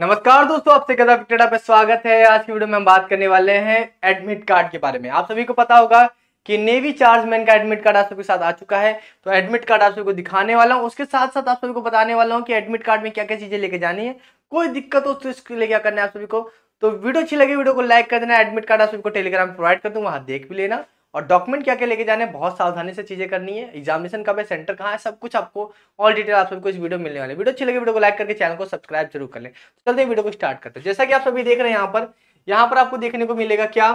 नमस्कार दोस्तों आपसे गदा पे स्वागत है आज की वीडियो में हम बात करने वाले हैं एडमिट कार्ड के बारे में आप सभी को पता होगा कि नेवी चार्जमैन का एडमिट कार्ड आप सबके साथ आ चुका है तो एडमिट कार्ड आप सभी को दिखाने वाला हूँ उसके साथ साथ आप सभी को बताने वाला हूँ कि एडमिट कार्ड में क्या क्या चीजें लेके जानी है कोई दिक्कत हो तो इसके लिए क्या करना है आप सभी को तो वीडियो अच्छी लगी वीडियो को लाइक कर देना एडमिट कार्ड आप सभी को टेलीग्राम प्रोवाइड कर दूँ वहाँ देख भी लेना और डॉक्यूमेंट क्या क्या लेके जाने बहुत सावधानी से चीज़ें करनी है एग्जामिनेशन कब है सेंटर कहाँ है सब कुछ आपको ऑल डिटेल आप सबको इस वीडियो मिलने वाले वीडियो अच्छी लगे वीडियो को लाइक करके चैनल को सब्सक्राइब जरूर कर लें तो चलते वीडियो को स्टार्ट करते हैं जैसा कि आप सभी देख रहे हैं यहाँ पर यहाँ पर आपको देखने को मिलेगा क्या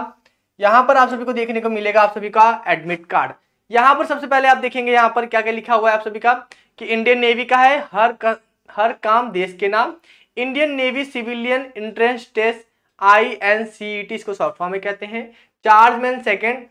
यहाँ पर आप सभी को देखने को मिलेगा आप सभी का एडमिट कार्ड यहाँ पर सबसे पहले आप देखेंगे यहाँ पर क्या क्या लिखा हुआ है आप सभी का कि इंडियन नेवी का है हर हर काम देश के नाम Indian navy civilian entrance test I N C E T इसको सॉफ्टवेयर में कहते हैं चार्ज मैन सेकेंड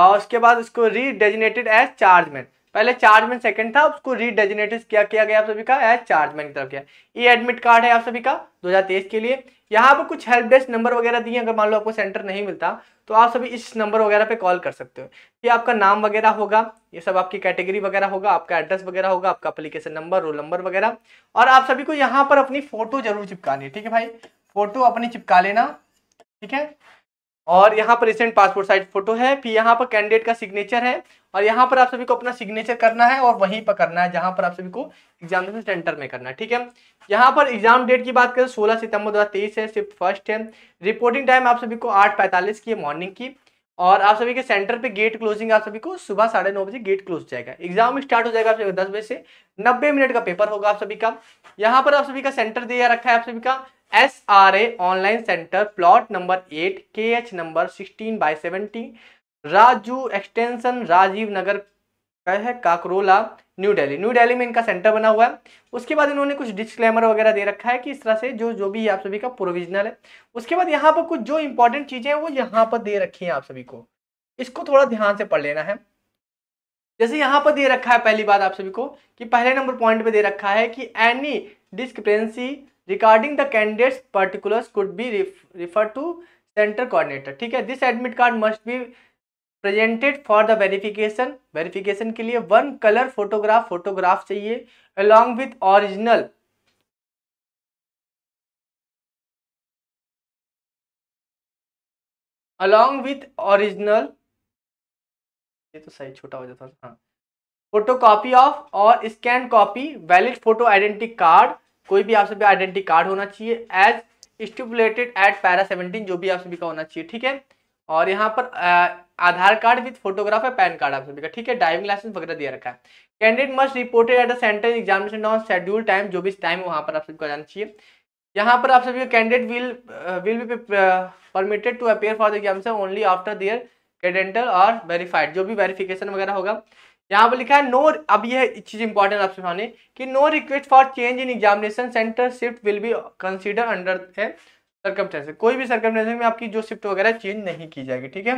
और उसके बाद उसको रीडेजिनेटेड एज चार्जमैन पहले चार्जमैन सेकंड था उसको रीडेजिनेटेड क्या किया गया आप सभी का एज चार्जमैन की तरफ किया ये एडमिट कार्ड है आप सभी का दो के लिए यहाँ पर कुछ हेल्प डेस्क नंबर वगैरह दिए अगर मान लो आपको सेंटर नहीं मिलता तो आप सभी इस नंबर वगैरह पे कॉल कर सकते हो ये आपका नाम वगैरह होगा ये सब आपकी कैटेगरी वगैरह होगा आपका एड्रेस वगैरह होगा आपका अप्लीकेशन नंबर रोल नंबर वगैरह और आप सभी को यहाँ पर अपनी फोटो जरूर चिपकानी है ठीक है भाई फोटो अपनी चिपका लेना ठीक है और यहाँ पर रिसेंट पासपोर्ट साइज फोटो है फिर यहाँ पर कैंडिडेट का सिग्नेचर है और यहाँ पर आप सभी को अपना सिग्नेचर करना है और वहीं पर करना है जहाँ पर आप सभी को एग्जामिनेशन सेंटर में करना है ठीक है यहाँ पर एग्जाम डेट की बात करें 16 सितंबर 2023 है सिर्फ फर्स्ट है रिपोर्टिंग टाइम आप सभी को आठ पैंतालीस की है मॉर्निंग की और आप सभी के सेंटर पर गेट क्लोजिंग आप सभी को सुबह साढ़े नौ बजे गेट क्लोज जाएगा एग्जाम स्टार्ट हो जाएगा आप सभी दस बजे से नब्बे मिनट का पेपर होगा आप सभी का यहाँ पर आप सभी का सेंटर दिया रखा है आप सभी का S R A online centre plot number eight K H number sixteen by seventy Raju extension Rajiv Nagar का है काकरोला न्यू दिल्ली न्यू दिल्ली में इनका सेंटर बना हुआ है उसके बाद इन्होंने कुछ डिस्क्लेमर वगैरह दे रखा है कि इस तरह से जो जो भी आप सभी का प्रोविजनल है उसके बाद यहाँ पर कुछ जो इंपॉर्टेंट चीज़ें हैं वो यहाँ पर दे रखी हैं आप सभी को इसको थोड़ा ध्यान से पढ़ लेना है जैसे यहाँ पर दे रखा है पहली बात आप सभी को कि पहले नंबर पॉइंट पे दे रखा है कि any discrepancy regarding the candidates particulars could be refer to centre coordinator ठीक है this admit card must be presented for the verification verification के लिए वन कलर फोटोग्राफ फोटोग्राफ चाहिए along with original along with original ये तो सही छोटा हो जाता हाँ फोटो कॉपी ऑफ और scan copy valid photo identity card कोई भी आप सभी आइडेंटिटी कार्ड होना चाहिए as stipulated at para seventeen जो भी आप सभी का होना चाहिए ठीक है और यहाँ पर आधार कार्ड विथ फोटोग्राफ है पैन कार्ड आप सभी का ठीक है ड्राइविंग लाइसेंस वगैरह दिया रखा है candidate must reported at the centre examination on schedule time जो भी टाइम है वहाँ पर आप सभी को जाना चाहिए यहाँ पर आप सभी candidate will will be permitted to appear for the examination only after their credential और वेरीफाइड जो भी वेरिफिकेशन वगैरह होगा यहाँ पर लिखा है नो अब यह चीज इंपॉर्टेंट आपसे सुनाने कि no request for change in examination centre shift will be consider under है सर्कमस्टेंसेज कोई भी सर्कमस्टेंसेज में आपकी जो शिफ्ट वगैरह चेंज नहीं की जाएगी ठीक है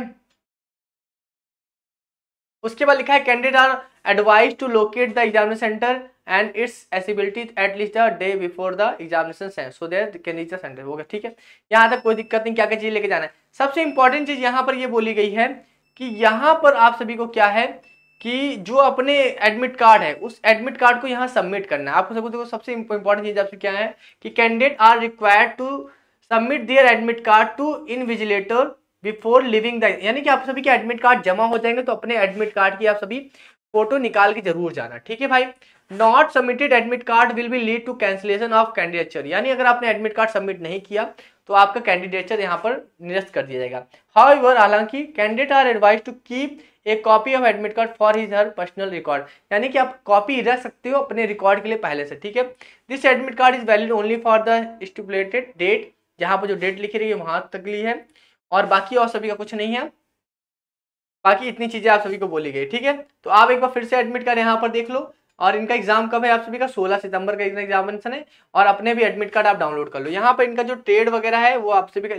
उसके बाद लिखा है candidate are advise to locate the examination centre and its accessibility at least the day before the examination so there can reach the centre हो ठीक है यहाँ तक कोई दिक्कत नहीं क्या क्या चीज़ लेके जाना है सबसे इंपॉर्टेंट चीज़ यहाँ पर ये बोली गई है कि यहाँ पर आप सभी को क्या है कि जो अपने एडमिट कार्ड है उस एडमिट कार्ड को यहाँ सबमिट करना है आपको सबको देखो सबसे इंपॉर्टेंट चीज आपसे क्या है कि candidate are required to submit their admit card to invigilator before leaving the यानी कि आप सभी के एडमिट कार्ड जमा हो जाएंगे तो अपने एडमिट कार्ड की आप सभी फोटो निकाल के जरूर जाना ठीक है भाई not submitted admit card will be lead to cancellation of candidature यानी अगर आपने एडमिट कार्ड सबमिट नहीं किया तो आपका कैंडिडेचर यहाँ पर निरस्त कर दिया जाएगा हाउ हालांकि candidate are advise to keep a copy of admit card for his her personal record यानी कि आप कॉपी रख सकते हो अपने रिकॉर्ड के लिए पहले से ठीक है this admit card is valid only for the stipulated date जहाँ पर जो डेट लिखी रही है वहाँ तक ली है और बाकी और सभी का कुछ नहीं है बाकी इतनी चीज़ें आप सभी को बोली गई ठीक है तो आप एक बार फिर से एडमिट कार्ड यहाँ पर देख लो और इनका एग्जाम कब है आप सभी का 16 सितंबर का इनका एग्जामिनेशन है और अपने भी एडमिट कार्ड आप डाउनलोड कर लो यहाँ पर इनका जो ट्रेड वगैरह है वो आप सभी का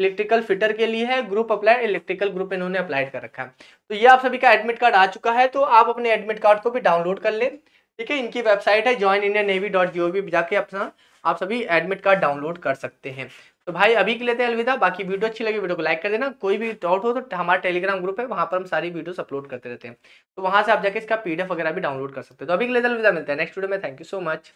इलेक्ट्रिकल फिटर के लिए है ग्रुप अप्लाइड इलेक्ट्रिकल ग्रुप इन्होंने अप्लाइड कर रखा है तो ये आप सभी का एडमिट कार्ड आ चुका है तो आप अपने एडमिट कार्ड को भी डाउनलोड कर लें ठीक है इनकी वेबसाइट है join India navy dot G O V जाके अपना आप सभी एडमिट कार्ड डाउनलोड कर सकते हैं तो भाई अभी के लेते तो हैं अलविदा बाकी वीडियो अच्छी लगी वीडियो को लाइक कर देना कोई भी डाउट हो तो हमारा टेलीग्राम ग्रुप है वहाँ पर हम सारी वीडियोस अपलोड करते रहते हैं तो वहाँ से आप जाके इसका पीडीएफ वगैरह भी डाउनलोड कर सकते हो तो अभी के लेते तो अलविदा मिलता है नेक्स्ट वीडियो में थैंक यू सो मच